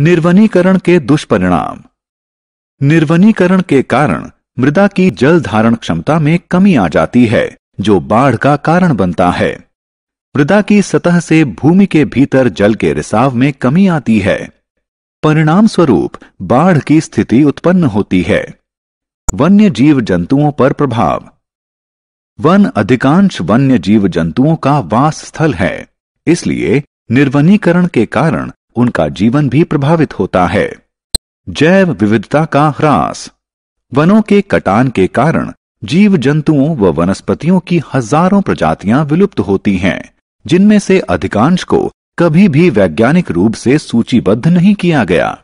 निर्वनीकरण के दुष्परिणाम निर्वनीकरण के कारण मृदा की जल धारण क्षमता में कमी आ जाती है जो बाढ़ का कारण बनता है मृदा की सतह से भूमि के भीतर जल के रिसाव में कमी आती है परिणाम स्वरूप बाढ़ की स्थिति उत्पन्न होती है वन्य जीव जंतुओं पर प्रभाव वन अधिकांश वन्य जीव जंतुओं का वास स्थल है इसलिए निर्वनीकरण के कारण उनका जीवन भी प्रभावित होता है जैव विविधता का ह्रास वनों के कटान के कारण जीव जंतुओं व वनस्पतियों की हजारों प्रजातियां विलुप्त होती हैं जिनमें से अधिकांश को कभी भी वैज्ञानिक रूप से सूचीबद्ध नहीं किया गया